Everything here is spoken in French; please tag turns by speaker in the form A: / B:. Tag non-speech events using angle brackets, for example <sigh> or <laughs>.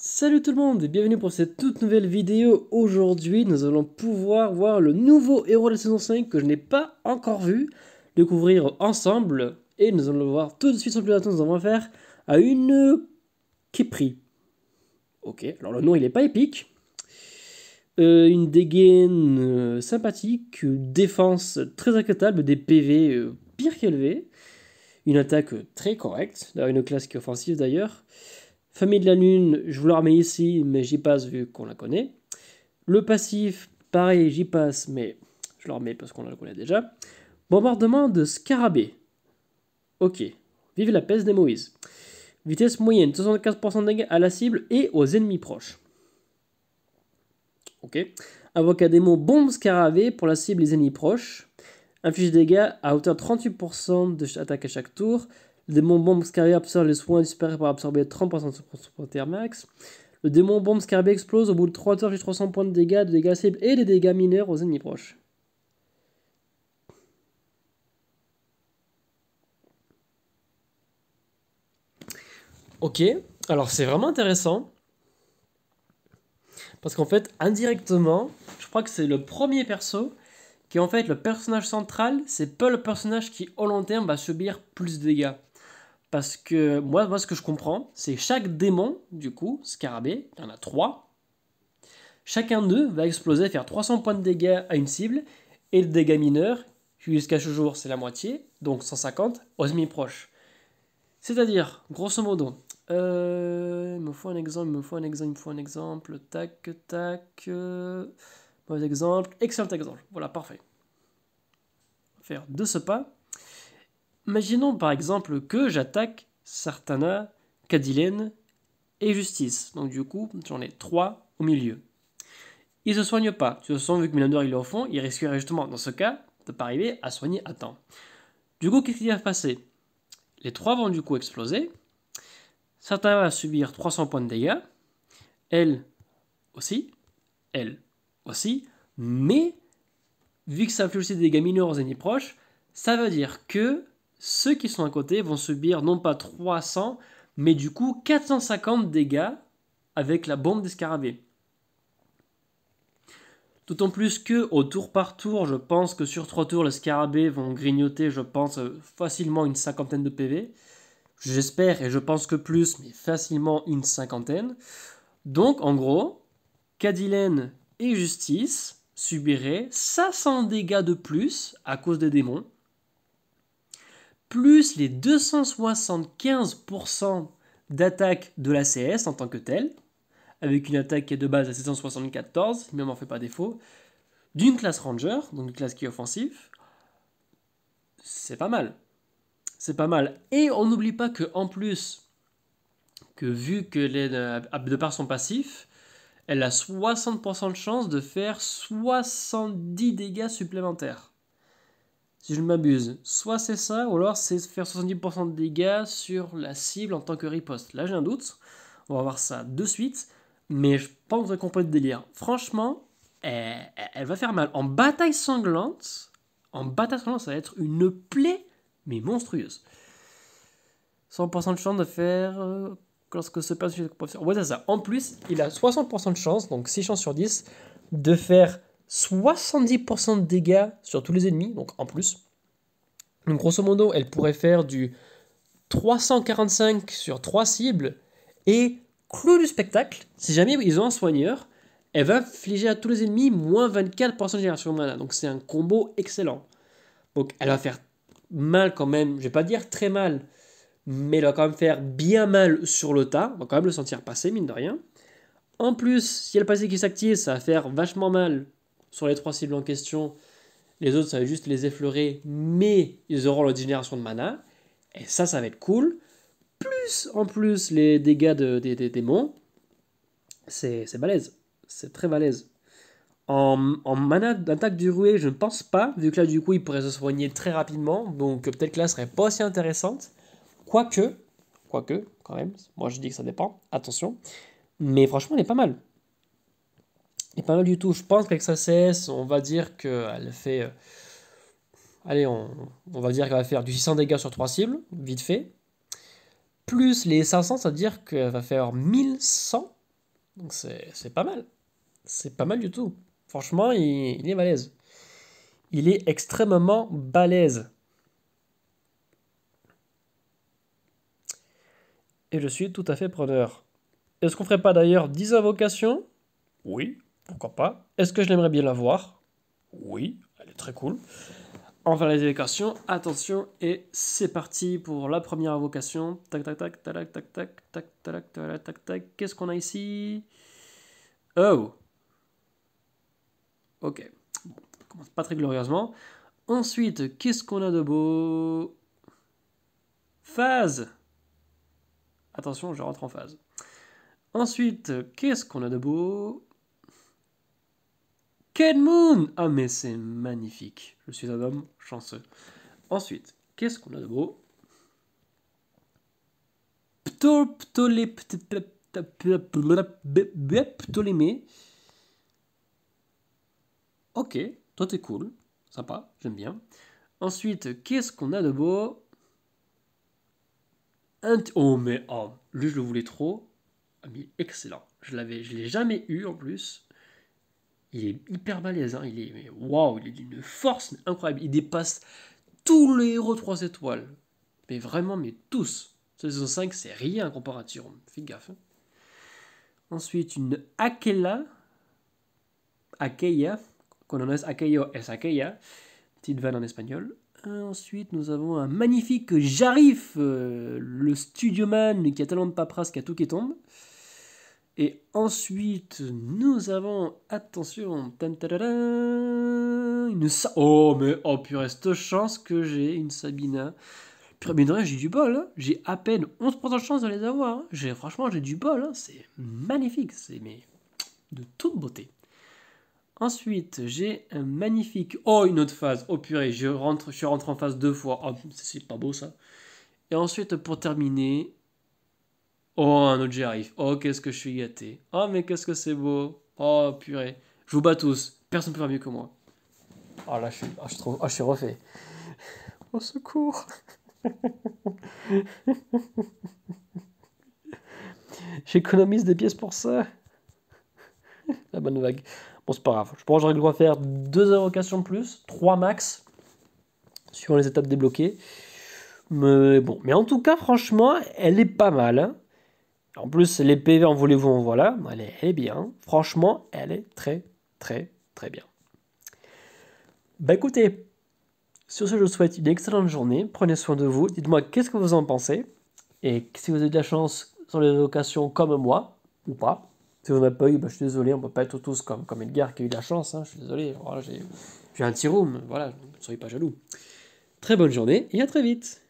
A: Salut tout le monde et bienvenue pour cette toute nouvelle vidéo. Aujourd'hui, nous allons pouvoir voir le nouveau héros de la saison 5 que je n'ai pas encore vu, découvrir ensemble. Et nous allons le voir tout de suite sans plus attendre, nous allons faire à une Kepri. Ok, alors le nom il est pas épique. Euh, une dégaine euh, sympathique, défense très inquiétable, des PV pire euh, qu'élevés, une attaque très correcte, une classe qui est offensive d'ailleurs. Famille de la Lune, je vous la remets ici, mais j'y passe vu qu'on la connaît. Le passif, pareil, j'y passe, mais je le remets parce qu'on la connaît déjà. Bombardement de Scarabée. Ok. Vive la peste des Moïse. Vitesse moyenne, 75% de dégâts à la cible et aux ennemis proches. Ok. Avocat à démon bombe scarabée pour la cible et les ennemis proches. Inflige dégâts à hauteur 38% de attaque à chaque tour. Le démon bombe scarabée absorbe les soins disparaît pour absorber 30% de son max. Le démon bombe scarabée explose au bout de 3 heures, j'ai 300 points de dégâts, de dégâts cibles et des dégâts mineurs aux ennemis proches. Ok, alors c'est vraiment intéressant. Parce qu'en fait, indirectement, je crois que c'est le premier perso qui est en fait le personnage central, c'est pas le personnage qui au long terme va subir plus de dégâts. Parce que moi, moi ce que je comprends, c'est chaque démon, du coup, scarabée, il y en a trois. Chacun d'eux va exploser, faire 300 points de dégâts à une cible, et le dégât mineur, jusqu'à ce jour, c'est la moitié, donc 150 aux semi-proches. C'est-à-dire, grosso modo, euh, il me faut un exemple, il me faut un exemple, il me faut un exemple, tac, tac, euh, exemple, excellent exemple, voilà, parfait. Faire de ce pas, Imaginons par exemple que j'attaque Sartana, Cadilène et Justice. Donc du coup, j'en ai trois au milieu. ne se soignent pas. De toute façon, vu que Milander est au fond, il risquerait justement, dans ce cas, de pas arriver à soigner à temps. Du coup, qu'est-ce qui va se passer Les trois vont du coup exploser. Sartana va subir 300 points de dégâts. Elle aussi. Elle aussi. Mais, vu que ça inflige aussi des dégâts mineurs aux ennemis proches, ça veut dire que ceux qui sont à côté vont subir non pas 300, mais du coup 450 dégâts avec la bombe des scarabées. D'autant plus que au tour par tour, je pense que sur 3 tours, les scarabées vont grignoter, je pense, facilement une cinquantaine de PV. J'espère et je pense que plus, mais facilement une cinquantaine. Donc en gros, Cadilène et Justice subiraient 500 dégâts de plus à cause des démons plus les 275% d'attaque de la CS en tant que telle, avec une attaque qui est de base à 774, même en fait pas défaut, d'une classe Ranger, donc une classe qui est offensive, c'est pas mal. C'est pas mal. Et on n'oublie pas que plus, que vu que les, de par son passif, elle a 60% de chance de faire 70 dégâts supplémentaires si je ne m'abuse. Soit c'est ça, ou alors c'est faire 70% de dégâts sur la cible en tant que riposte. Là, j'ai un doute. On va voir ça de suite. Mais je pense que vous avez délire. Franchement, eh, eh, elle, va faire mal. En bataille sanglante, en bataille sanglante, ça va être une plaie, mais monstrueuse. 100% de chance de faire euh, lorsque se passe ça. En plus, il a 60% de chance, donc 6 chances sur 10, de faire 70% de dégâts sur tous les ennemis, donc en plus. Donc grosso modo, elle pourrait faire du 345 sur 3 cibles. Et clou du spectacle, si jamais ils ont un soigneur, elle va infliger à tous les ennemis moins 24% de génération de mana. Donc c'est un combo excellent. Donc elle va faire mal quand même, je vais pas dire très mal, mais elle va quand même faire bien mal sur le tas. On va quand même le sentir passer, mine de rien. En plus, si elle passait et s'active, ça va faire vachement mal sur les trois cibles en question. Les autres, ça va juste les effleurer, mais ils auront leur génération de mana. Et ça, ça va être cool. Plus, en plus, les dégâts des, démons. C'est balèze. C'est très balèze. En, en, mana d'attaque du roué je ne pense pas, vu que là, du coup, il pourrait se soigner très rapidement. Donc, peut-être que là, ce serait pas aussi intéressante. Quoique, quoique, quand même, moi je dis que ça dépend, attention. Mais franchement, elle est pas mal est pas mal du tout. Je pense qu'avec sa CS, on va dire qu'elle fait. Euh, allez, on, va dire qu'elle va faire du 600 dégâts sur trois cibles, vite fait. Plus les 500, ça veut dire qu'elle va faire 1100. Donc c'est pas mal. C'est pas mal du tout. Franchement, il, il est balèze. Il est extrêmement balèze. Et je suis tout à fait preneur. Est-ce qu'on ferait pas d'ailleurs 10 invocations Oui, pourquoi pas. Est-ce que je l'aimerais bien la voir Oui, elle est très cool. Enfin les évocations, attention, et c'est parti pour la première invocation. Tac tac tac tac tac tac tac tac tac tac tac. Qu'est-ce qu'on a ici Oh Ok, bon, commence pas très glorieusement. Ensuite, qu'est-ce qu'on a de beau Phase Attention, je rentre en phase. Ensuite, qu'est-ce qu'on a de beau Moon Ah, mais c'est magnifique. Je suis un homme chanceux. Ensuite, qu'est-ce qu'on a de beau Ptolémée. Ok, toi t'es cool. Sympa, j'aime bien. Ensuite, qu'est-ce qu'on a de beau Oh, mais oh, lui, je le voulais trop. Ah, excellent. Je l'avais, je l'ai jamais eu en plus. Il est hyper balèze, hein. il est waouh, il est d'une force incroyable. Il dépasse tous les héros 3 étoiles. Mais vraiment, mais tous. Saison 5, c'est rien en comparaison. Fais gaffe. Hein. Ensuite, une Akela. Akeia. Qu'on en Akeio es aquella Petite vanne en espagnol. Ensuite, nous avons un magnifique Jarif, euh, le studio man qui a tellement de paperasse a tout qui tombe. Et ensuite, nous avons, attention, une Oh, mais oh purée, cette chance que j'ai, une Sabina. mais non, j'ai du bol, hein. j'ai à peine 11% de chance de les avoir. Hein. J'ai, franchement, j'ai du bol, hein. c'est magnifique, c'est mais, de toute beauté. Ensuite, j'ai un magnifique. Oh, une autre phase. Oh purée, je rentre, je rentre en phase deux fois. Oh, c'est pas beau ça. Et ensuite, pour terminer, Oh, un autre j'arrive. Oh, qu'est-ce que je suis gâté. Oh, mais qu'est-ce que c'est beau. Oh, purée. Je vous bats tous. Personne ne peut faire mieux que moi. Oh là, je suis, oh, je oh, suis refait. <laughs> Au secours. <laughs> J'économise des pièces pour ça. <laughs> La bonne vague. Bon, c'est pas grave. Je pense que j'aurais le droit faire deux invocations plus, trois max, suivant les étapes débloquées. Mais bon, mais en tout cas, franchement, elle est pas mal. Hein. En plus, les PV en voulez-vous, en voilà. Elle est, bien. Franchement, elle est très, très, très bien. Bah écoutez, sur ce, je vous souhaite une excellente journée. Prenez soin de vous. Dites-moi qu'est-ce que vous en pensez. Et si vous avez de la chance sur les locations comme moi, ou pas. Si vous n'avez pas eu, bah, je suis désolé, on ne peut pas être tous comme, comme Edgar qui a eu de la chance. Hein. je suis désolé, j'ai un petit room. Voilà, ne soyez pas jaloux. Très bonne journée et à très vite.